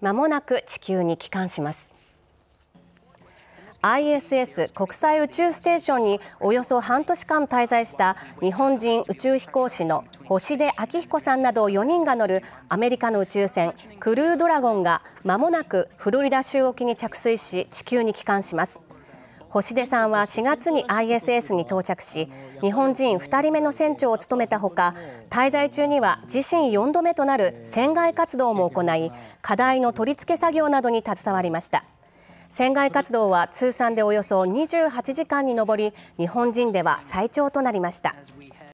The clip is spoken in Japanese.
まもなく地球に帰還します ISS 国際宇宙ステーションにおよそ半年間滞在した日本人宇宙飛行士の星出彰彦さんなど4人が乗るアメリカの宇宙船クルードラゴンがまもなくフロリダ州沖に着水し地球に帰還します星出さんは4月に ISS に到着し日本人2人目の船長を務めたほか滞在中には自身4度目となる船外活動も行い課題の取り付け作業などに携わりました船外活動は通算でおよそ28時間に上り日本人では最長となりました。